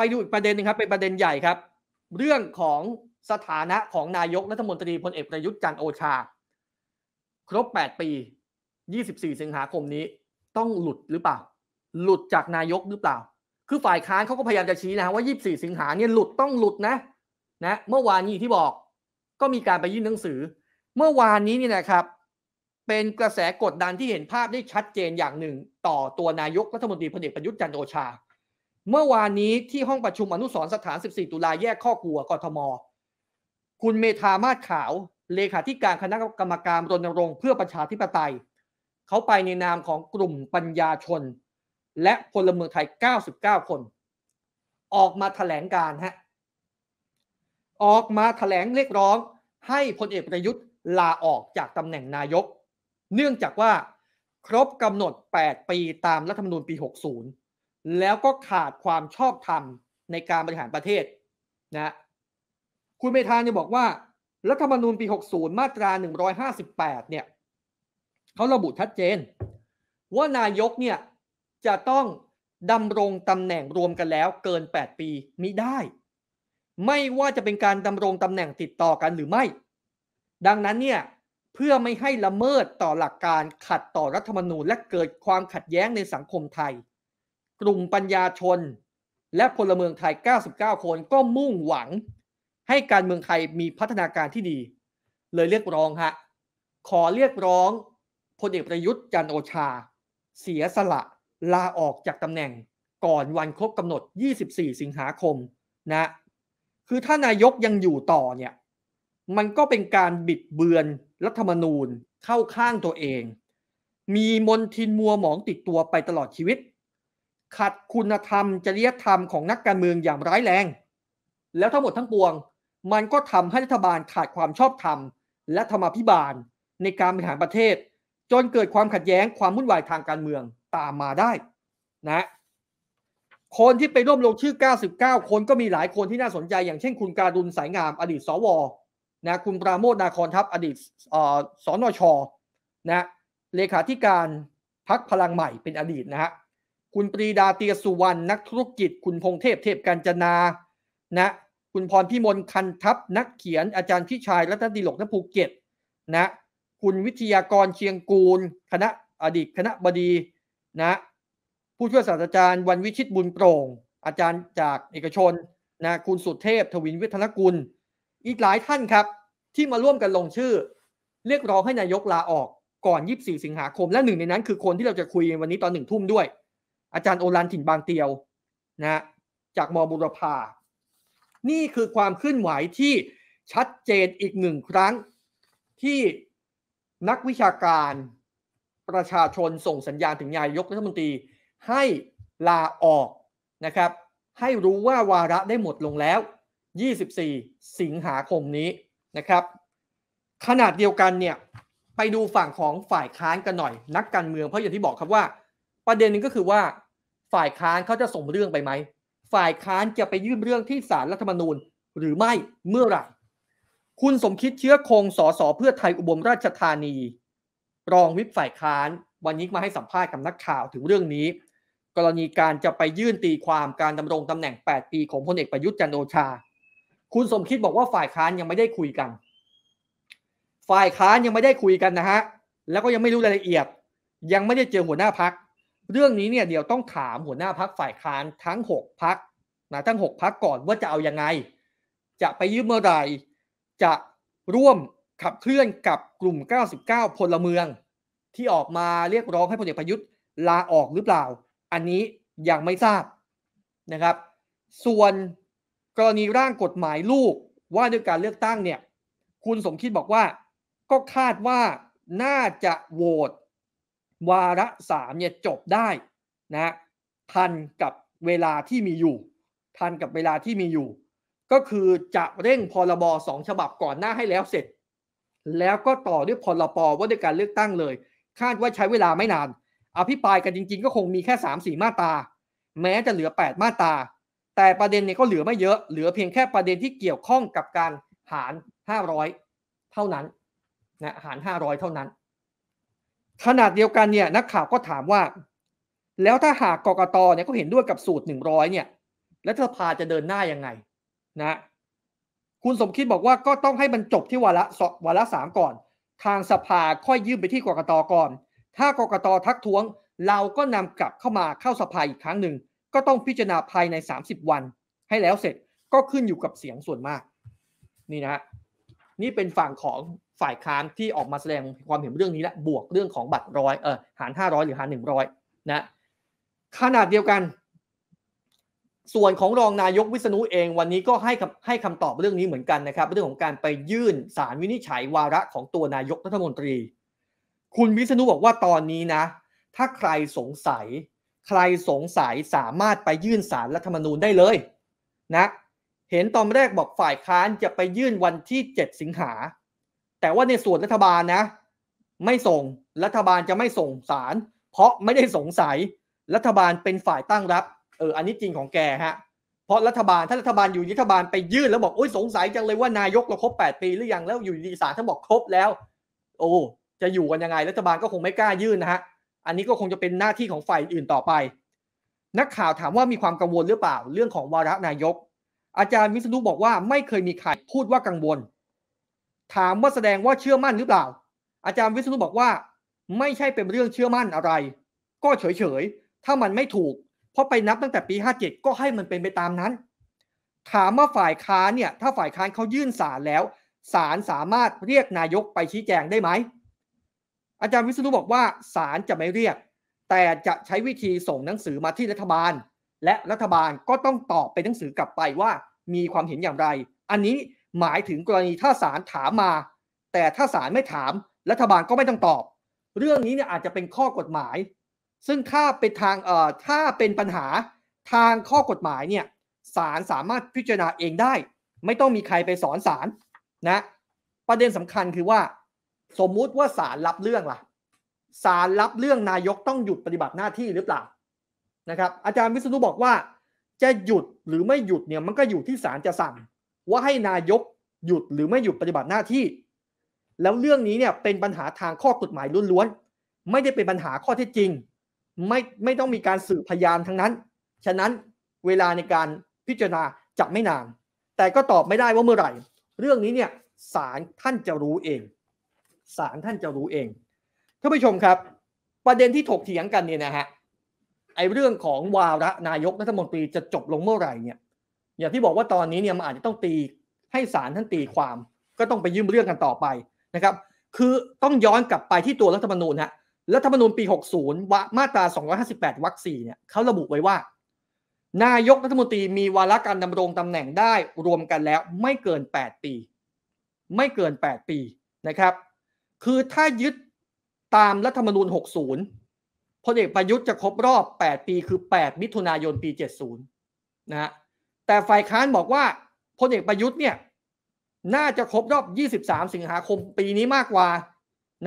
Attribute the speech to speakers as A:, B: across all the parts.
A: ไปดูอีกประเด็นนึงครับเป็นประเด็นใหญ่ครับ เรื่องของสถานะของนายกรัฐมนตรีพลเอกประยุทธ์จันโอชาครบ 8 ปี 24 สิงหาคมนี้ ต้องหลุดหรือเปล่า หลุดจากนายกหรือเปล่า คือฝ่ายค้านเขาก็พยายามจะชี้นะว่า 24 สิงหาเนี่ยหลุดต้องหลุดนะนะเมื่อวานนี้ที่บอกก็มีการไปยื่นหนังสือ เมื่อวานนี้นี่นะครับเป็นกระแสกดดันที่เห็นภาพได้ชัดเจนอย่างหนึ่ง ต่อตัวนายกรัฐมนตรีพลเอกประยุทธ์จันโอชาเมื่อวานนี้ที่ห้องประชุมอนุสรสถาน 14 ตุลาแยกข้อกลัวกทม คุณเมธามาศขาว เลขาธิการคณะกรรมการรณรงค์เพื่อประชาธิปไตย เขาไปในนามของกลุ่มปัญญาชน และพลเมืองไทย 99 คน ออกมาถแถลงการฮะออกมาถแถลงเรียกร้องให้พลเอกประยุทธ์ลาออกจากตำแหน่งนายก เนื่องจากว่าครบกำหนด 8 ปีตามรัฐธรรมนูญปี 60แล้วก็ขาดความชอบธรรมในการบริหารประเทศนะคุณเมธานี่บอกว่ารัฐธรรมนูญปี 60 มาตรา 158เนี่ยเขาระบุชัดเจนว่านายกเนี่ยจะต้องดำรงตำแหน่งรวมกันแล้ว เกิน 8 ปีมิได้ ไม่ว่าจะเป็นการดำรงตำแหน่งติดต่อกันหรือไม่ ดังนั้นเนี่ยเพื่อไม่ให้ละเมิดต่อหลักการขัดต่อรัฐธรรมนูญ และเกิดความขัดแย้งในสังคมไทยกลุ่มปัญญาชน และพลเมืองไทย 99 คนก็มุ่งหวัง ให้การเมืองไทยมีพัฒนาการที่ดี เลยเรียกร้องฮะ ขอเรียกร้องพลเอกประยุทธ์จันโอชา เสียสละ ลาออกจากตำแหน่งก่อนวันครบกำหนด 24 สิงหาคม นะ คือถ้านายกยังอยู่ต่อเนี่ย มันก็เป็นการบิดเบือนรัฐธรรมนูญเข้าข้างตัวเอง มีมนทินมัวหมองติดตัวไปตลอดชีวิตขัดคุณธรรมจริยธรรมของนักการเมืองอย่างร้ายแรง แล้วทั้งหมดทั้งปวง มันก็ทำให้รัฐบาลขาดความชอบธรรม และธรรมาภิบาลในการบริหารประเทศ จนเกิดความขัดแย้งความวุ่นวายทางการเมืองตามมาได้นะ คนที่ไปร่วมลงชื่อ 99 คนก็มีหลายคนที่น่าสนใจอย่างเช่น คุณการุณสายงาม อดีต สวนะคุณปราโมท นาครทัพอดีตสอนอชอนะเลขาธิการพักพลังใหม่เป็นอดีตนะฮะคุณปรีดาเตียสุวรรณนักธุรกิจ คุณพงเทพเทพกัญจนานะคุณพรพิมลคันทัพนักเขียน อาจารย์พิชัยรัตนดีลกนภูเก็ตนะคุณวิทยากรเชียงกูล คณะอดีตคณะบดีนะ ผู้ช่วยศาสตราจารย์วันวิชิตบุญโปร่ง อาจารย์จากเอกชนนะคุณสุเทพทวินวิทนกุลอีกหลายท่านครับที่มาร่วมกันลงชื่อเรียกร้องให้นายกลาออกก่อน 24 สิงหาคมและหนึ่งในนั้น คือคนที่เราจะคุยวันนี้ตอนหนึ่งทุ่มด้วยอาจารย์โอรันถิ่นบางเตียวนะจากมบุรพา นี่คือความเคลื่อนไหวที่ชัดเจนอีกหนึ่งครั้ง ที่นักวิชาการประชาชนส่งสัญญาณถึงนายกรัฐมนตรีให้ลาออกนะครับ ให้รู้ว่าวาระได้หมดลงแล้ว 24 สิงหาคมนี้นะครับ ขนาดเดียวกันเนี่ยไปดูฝั่งของฝ่ายค้านกันหน่อย นักการเมืองเพราะอย่างที่บอกครับว่าประเด็นนึงก็คือว่าฝ่ายค้านเขาจะส่งเรื่องไปไหม ฝ่ายค้านจะไปยื่นเรื่องที่ศาลรรัฐธรรมนูญหรือไม่เมื่อไหร่ คุณสมคิดเชื้อคงสอสอเพื่อไทยอุบลราชธานี รองวิปฝ่ายค้าน วันนี้มาให้สัมภาษณ์กับนักข่าวถึงเรื่องนี้ กรณีการจะไปยื่นตีความการดำรงตำแหน่ง 8 ปีของพลเอกประยุทธ์จันโอชา คุณสมคิดบอกว่าฝ่ายค้านยังไม่ได้คุยกัน ฝ่ายค้านยังไม่ได้คุยกันนะฮะแล้วก็ยังไม่รู้รายละเอียด ยังไม่ได้เจอหัวหน้าพักเรื่องนี้เนี่ยเดี๋ยวต้องถามหัวหน้าพักฝ่ายค้านทั้ง 6พักนะทั้ง 6 พักก่อนว่าจะเอาอยัางไง จะไปยืมเมื่อไหร่ จะร่วมขับเคลื่อนกับกลุ่ม 99 พลเมือง ที่ออกมาเรียกร้องให้พลเอกประยุทธ์ลาออกหรือเปล่า อันนี้ยังไม่ทราบนะครับ ส่วนกรณีร่างกฎหมายลูกว่าด้วยการเลือกตั้งเนี่ยคุณสมคิดบอกว่าก็คาดว่าน่าจะโหวตวาระสามเนี่ยจบได้นะทันกับเวลาที่มีอยู่ ทันกับเวลาที่มีอยู่ ก็คือจะเร่งพรบสองฉบับก่อนหน้าให้แล้วเสร็จ แล้วก็ต่อด้วยพรบว่าด้วยการเลือกตั้งเลย คาดว่าใช้เวลาไม่นาน อภิปรายกันจริงๆก็คงมีแค่3ามสี่มาตา แม้จะเหลือ 8 มาตา แต่ประเด็นเนี่ยก็เหลือไม่เยอะเหลือเพียงแค่ประเด็นที่เกี่ยวข้องกับการหาร 500 เท่านั้นนะหาร 500 เท่านั้นขนาดเดียวกันเนี่ยนักข่าวก็ถามว่า แล้วถ้าหากกกตเนี่ยก็เห็นด้วยกับสูตรหนึ่งร้อยเนี่ยแลฐสภาจะเดินหน้ายังไงนะ คุณสมคิดบอกว่าก็ต้องให้มันจบที่วาระวาระสามก่อน ทางสภาค่อยยื่นไปที่กกตก่อน ถ้ากกตทักท้วง เราก็นำกลับเข้ามาเข้าสภาอีกครั้งหนึ่ง ก็ต้องพิจารณาภายใน 30 วัน ให้แล้วเสร็จก็ขึ้นอยู่กับเสียงส่วนมากนี่นะนี่เป็นฝั่งของฝ่ายค้านที่ออกมาแสดงความเห็นเรื่องนี้และ บวกเรื่องของบัตรร้อยเออหารห้าร้อยหรือหารหนึ่งร้อยนะขนาดเดียวกัน ส่วนของรองนายกวิษณุเองวันนี้ก็ให้ให้คำตอบเรื่องนี้เหมือนกันนะครับเรื่องของการไปยื่นสารวินิจฉัย วาระของตัวนายกรัฐมนตรี คุณวิษณุบอกว่าตอนนี้นะ ถ้าใครสงสัยใครสงสัยสามารถไปยื่นสารรัฐธรรมนูญได้เลยนะเห็นตอนแรกบอกฝ่ายค้านจะไปยื่นวันที่ 7 สิงหาแต่ว่าในส่วนรัฐบาลนะไม่ส่งรัฐบาลจะไม่ส่งสาร เพราะไม่ได้สงสัยรัฐบาลเป็นฝ่ายตั้งรับ เอออันนี้จริงของแกฮะเพราะรัฐบาลถ้ารัฐบาลอยู่รัฐบาลไปยื่นแล้วบอกโอ้ยสงสัยจังเลยว่านายกเราครบ 8 ปีหรือยังแล้วอยู่ดีสารท่านบอกครบแล้ว โอ้จะอยู่กันยังไง รัฐบาลก็คงไม่กล้ายื่นนะฮะอันนี้ก็คงจะเป็นหน้าที่ของฝ่ายอื่นต่อไป นักข่าวถามว่ามีความกังวลหรือเปล่าเรื่องของวาระนายก อาจารย์วิษณุบอกว่าไม่เคยมีใครพูดว่ากังวลถามว่าแสดงว่าเชื่อมั่นหรือเปล่า อาจารย์วิศนุบอกว่าไม่ใช่เป็นเรื่องเชื่อมั่นอะไร ก็เฉยๆ ถ้ามันไม่ถูก เพราะไปนับตั้งแต่ปี 57 ก็ให้มันเป็นไปตามนั้น ถามว่าฝ่ายค้านเนี่ยถ้าฝ่ายค้านเขายื่นศาลแล้วศาลสามารถเรียกนายกไปชี้แจงได้ไหมอาจารย์วิศนุบอกว่าศาลจะไม่เรียก แต่จะใช้วิธีส่งหนังสือมาที่รัฐบาล และรัฐบาลก็ต้องตอบเป็นหนังสือกลับไปว่ามีความเห็นอย่างไร อันนี้หมายถึงกรณี ถ้าศาลถามมาแต่ถ้าศาลไม่ถาม รัฐบาลก็ไม่ต้องตอบ เรื่องนี้เนี่ยอาจจะเป็นข้อกฎหมาย ซึ่งถ้าเป็นทางเอ่อถ้าเป็นปัญหาทางข้อกฎหมายเนี่ยศาลสามารถพิจารณาเองได้ ไม่ต้องมีใครไปสอนศาลนะประเด็นสำคัญคือว่าสมมุติว่าศาลรับเรื่องล่ะศาลรับเรื่องนายกต้องหยุดปฏิบัติหน้าที่หรือเปล่านะครับอาจารย์วิศนุบอกว่า จะหยุดหรือไม่หยุดเนี่ยมันก็อยู่ที่ศาลจะสั่งว่าให้นายกหยุดหรือไม่หยุดปฏิบัติหน้าที่ แล้วเรื่องนี้เนี่ยเป็นปัญหาทางข้อกฎหมายล้วน ๆ ไม่ได้เป็นปัญหาข้อเท็จจริงไม่ไม่ต้องมีการสืบพยานทั้งนั้น ฉะนั้นเวลาในการพิจารณาจะไม่นาน แต่ก็ตอบไม่ได้ว่าเมื่อไหร่ เรื่องนี้เนี่ยศาลท่านจะรู้เองศาลท่านจะรู้เองท่านผู้ชมครับ ประเด็นที่ถกเถียงกันเนี่ยนะฮะไอเรื่องของวาระนายกรัฐมนตรีจะจบลงเมื่อไหร่เนี่ยอย่างที่บอกว่าตอนนี้เนี่ยมันอาจจะต้องตีให้ศาลท่านตีความ ก็ต้องไปยื่นเรื่องกันต่อไปนะครับ คือต้องย้อนกลับไปที่ตัวรัฐธรรมนูญฮะรัฐธรรมนูญปี 60วมาตรา 258วรรค4เนี่ยเขาระบุไว้ว่า นายกรัฐมนตรีมีวาระการดำรงตำแหน่งได้รวมกันแล้วไม่เกิน 8 ปี ไม่เกิน 8 ปีนะครับ คือถ้ายึดตามรัฐธรรมนูญ 60พลเอกประยุทธ์จะครบรอบ 8 ปีคือ 8 มิถุนายนปี 70 นะฮะแต่ฝ่ายค้านบอกว่าพลเอกประยุทธ์เนี่ยน่าจะครบรอบ 23 สิงหาคมปีนี้มากกว่า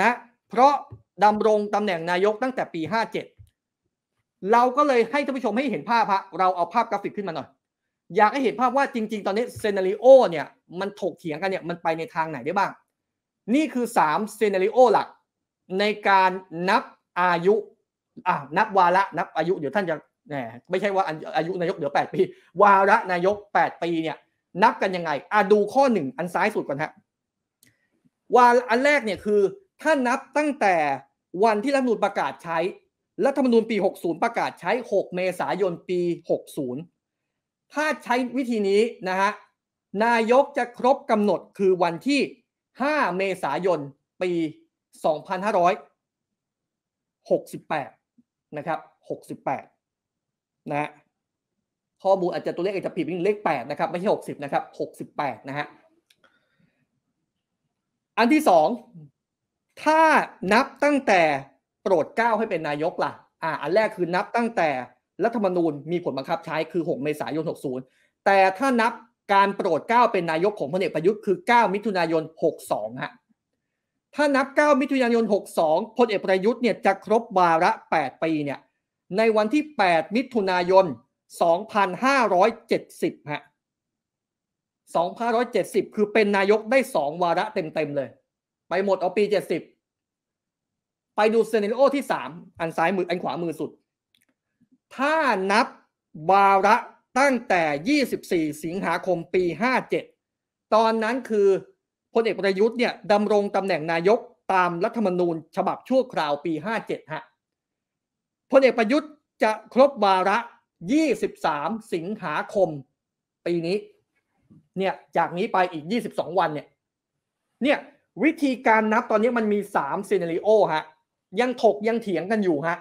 A: นะเพราะดำรงตำแหน่งนายกตั้งแต่ปี 57 เราก็เลยให้ท่านผู้ชมให้เห็นภาพฮะเราเอาภาพกราฟิกขึ้นมาหน่อย อยากให้เห็นภาพว่าจริงๆ ตอนนี้เซนาริโอเนี่ยมันถกเถียงกันเนี่ยมันไปในทางไหนได้บ้าง นี่คือ3เซนาริโอหลัก ในการนับอายุอ่ะนับวาระ นับอายุเดี๋ยวท่านจะนะไม่ใช่ว่าอายุนายกเหลือ 8 ปี วาระนายก 8 ปีเนี่ยนับกันยังไงอ่ะดูข้อหนึ่งอันซ้ายสุดก่อนฮะวาระอันแรกเนี่ยคือถ้านับตั้งแต่วันที่รัฐมนูลประกาศใช้รัฐธรรมนูญปี 60 ประกาศใช้ 6 เมษายนปี 60 ถ้าใช้วิธีนี้นะฮะนายกจะครบกำหนดคือวันที่ 5 เมษายนปี 2568นะครับ68นะฮะข้อมูลอาจจะตัวเลขอาจจะผิดเป็นเลขแปดนะครับไม่ใช่หกสิบนะครับหกสิบแปดนะฮะอันที่สองถ้านับตั้งแต่โปรดเก้าให้เป็นนายกล่ะอ่าอันแรกคือนับตั้งแต่รัฐธรรมนูญมีผลบังคับใช้คือ6 เมษายน 60 แต่ถ้านับการโปรดเก้าเป็นนายกของพลเอกประยุทธ์คือ 9 มิถุนายน 62ฮะถ้านับ 9มิถุนายน62พลเอกประยุทธ์เนี่ยจะครบวาระ8ปีเนี่ยในวันที่ 8 มิถุนายน 2570 ฮะ 2570 คือเป็นนายกได้ 2 วาระเต็มๆเลย ไปหมดเอาปี 70 ไปดูเซเนโอที่ 3 อันซ้ายมือ อันขวามือสุด ถ้านับวาระตั้งแต่ 24 สิงหาคมปี 57 ตอนนั้นคือพลเอกประยุทธ์เนี่ยดำรงตำแหน่งนายกตามรัฐธรรมนูญฉบับชั่วคราวปี 57 ฮะพลเอกประยุทธ์จะครบวาระ 23 สิงหาคม ปีนี้เนี่ยจากนี้ไปอีก 22 วันเนี่ยเนี่ยวิธีการนับตอนนี้มันมี3ซีนารีโอฮะยังถกยังเถียงกันอยู่ฮะ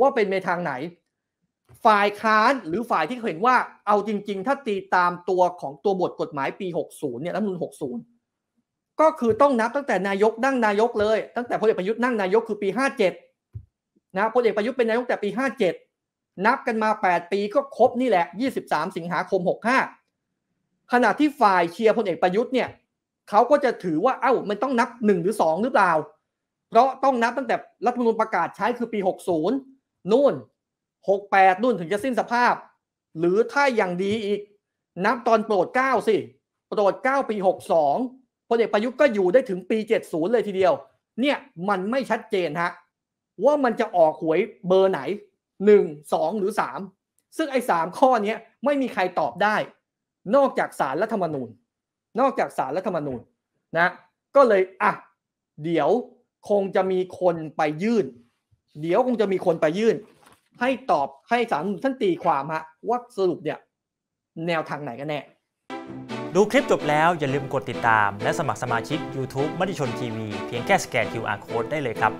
A: ว่าเป็นในทางไหน ฝ่ายค้านหรือฝ่ายที่เห็นว่าเอาจริงๆ ถ้าตีตามตัวของตัวบทกฎหมายปี 60เนี่ยรัฐมนูน60 ก็คือต้องนับตั้งแต่นายกนั่งนายกเลย ตั้งแต่พลเอกประยุทธ์นั่งนายกคือปี 57นะพลเอกประยุทธ์เป็นนายกแต่ปี 57 นับกันมา 8 ปีก็ครบนี่แหละ 23 สิงหาคม 65 ขณะที่ฝ่ายเชียร์พลเอกประยุทธ์เนี่ยเขาก็จะถือว่าเอา้ามันต้องนับ 1 หรือ 2 หรือเปล่า เพราะต้องนับตั้งแต่รัฐมนูญประกาศใช้คือปี 60นู่น 68นู่นถึงจะสิ้นสภาพ หรือถ้าอย่างดีอีก นับตอนโปรด9สิโปรด9ปี 62พลเอกประยุทธ์ก็อยู่ได้ถึงปี 70 เลยทีเดียว เนี่ยมันไม่ชัดเจนฮะว่ามันจะออกหวยเบอร์ไหนหนึ่งสองหรือสามซึ่งไอ้สามข้อนี้ไม่มีใครตอบได้ นอกจากสารรัฐธรรมนูญ นอกจากสารรัฐธรรมนูญนะ ก็เลยอ่ะเดี๋ยวคงจะมีคนไปยื่น เดี๋ยวคงจะมีคนไปยื่น ให้ตอบให้สารท่านตีความฮะว่าสรุปเนี่ยแนวทางไหนกันแน่ดูคลิปจบแล้วอย่าลืมกดติดตามและสมัครสมาชิก YouTube มติชนทีวีเพียงแค่สแกน QR Code ได้เลยครับ